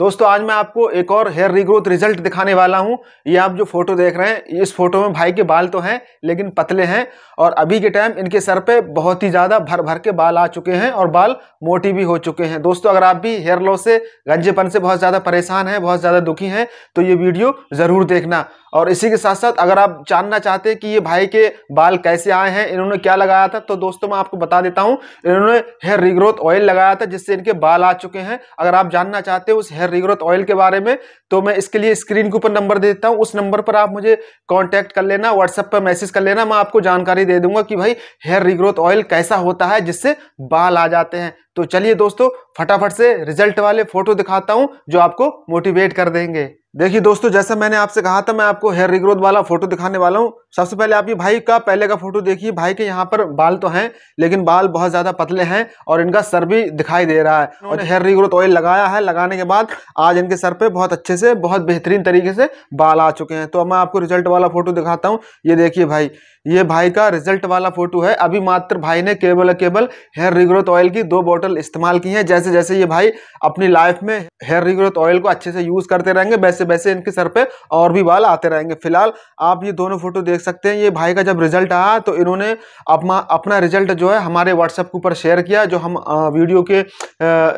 दोस्तों आज मैं आपको एक और हेयर रिग्रोथ रिजल्ट दिखाने वाला हूं ये आप जो फोटो देख रहे हैं इस फोटो में भाई के बाल तो हैं लेकिन पतले हैं और अभी के टाइम इनके सर पे बहुत ही ज़्यादा भर भर के बाल आ चुके हैं और बाल मोटी भी हो चुके हैं दोस्तों अगर आप भी हेयर लॉस से गंजेपन से बहुत ज़्यादा परेशान हैं बहुत ज़्यादा दुखी हैं तो ये वीडियो ज़रूर देखना और इसी के साथ साथ अगर आप जानना चाहते हैं कि ये भाई के बाल कैसे आए हैं इन्होंने क्या लगाया था तो दोस्तों मैं आपको बता देता हूँ इन्होंने हेयर रिग्रोथ ऑयल लगाया था जिससे इनके बाल आ चुके हैं अगर आप जानना चाहते हो उस हेयर रिग्रोथ ऑयल के बारे में तो मैं इसके लिए स्क्रीन के ऊपर नंबर दे देता हूँ उस नंबर पर आप मुझे कॉन्टैक्ट कर लेना व्हाट्सएप पर मैसेज कर लेना मैं आपको जानकारी दे दूंगा कि भाई हेयर रिग्रोथ ऑयल कैसा होता है जिससे बाल आ जाते हैं तो चलिए दोस्तों फटाफट से रिजल्ट वाले फोटो दिखाता हूँ जो आपको मोटिवेट कर देंगे देखिए दोस्तों जैसा मैंने आपसे कहा था मैं आपको हेयर रिग्रोथ वाला फोटो दिखाने वाला हूँ सबसे पहले आप ये भाई का पहले का फोटो देखिए भाई के यहाँ पर बाल तो हैं लेकिन बाल बहुत ज़्यादा पतले हैं और इनका सर भी दिखाई दे रहा है और हेयर रिग्रोथ ऑयल लगाया है लगाने के बाद आज इनके सर पे बहुत अच्छे से बहुत बेहतरीन तरीके से बाल आ चुके हैं तो मैं आपको रिजल्ट वाला फोटो दिखाता हूँ ये देखिए भाई ये भाई का रिजल्ट वाला फोटो है अभी मात्र भाई ने केवल केवल हेयर रिग्रोथ ऑयल की दो बॉटल इस्तेमाल की है जैसे जैसे ये भाई अपनी लाइफ में हेयर रिग्रोथ ऑयल को अच्छे से यूज़ करते रहेंगे वैसे वैसे वैसे इनके सर पे और भी बाल आते रहेंगे फिलहाल आप ये दोनों फोटो देख सकते हैं ये भाई का जब रिजल्ट आया तो इन्होंने अपना अपना रिजल्ट जो है हमारे व्हाट्सएप के ऊपर शेयर किया जो हम वीडियो के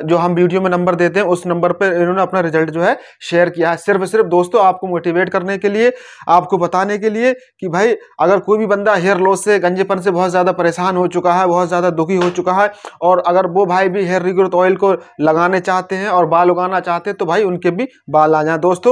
जो हम वीडियो में नंबर देते हैं उस नंबर पर इन्होंने अपना रिजल्ट जो है शेयर किया सिर्फ सिर्फ दोस्तों आपको मोटिवेट करने के लिए आपको बताने के लिए कि भाई अगर कोई भी बंदा हेयर लॉस से गंजेपन से बहुत ज़्यादा परेशान हो चुका है बहुत ज़्यादा दुखी हो चुका है और अगर वो भाई भी हेयर रिग्रोथ ऑयल को लगाने चाहते हैं और बाल उगाना चाहते हैं तो भाई उनके भी बाल आ जाए दोस्तों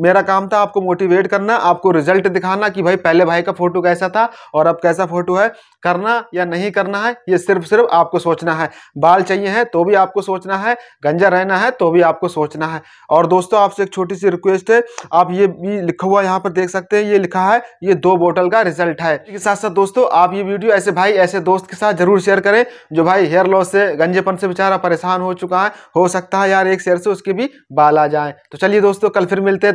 मेरा काम था आपको मोटिवेट करना आपको रिजल्ट दिखाना कि भाई पहले भाई का फोटो कैसा था और अब कैसा फोटो है करना या नहीं करना है ये सिर्फ सिर्फ आपको सोचना है बाल चाहिए है तो भी आपको सोचना है गंजा रहना है तो भी आपको सोचना है और दोस्तों आपसे एक छोटी सी रिक्वेस्ट है आप ये भी लिखा हुआ यहाँ पर देख सकते हैं ये लिखा है ये दो बोटल का रिजल्ट है इसके साथ साथ दोस्तों आप ये वीडियो ऐसे भाई ऐसे दोस्त के साथ जरूर शेयर करें जो भाई हेयर लॉस से गंजेपन से बेचारा परेशान हो चुका है हो सकता है यार एक शेयर से उसके भी बाल आ जाए तो चलिए दोस्तों कल फिर मिलते हैं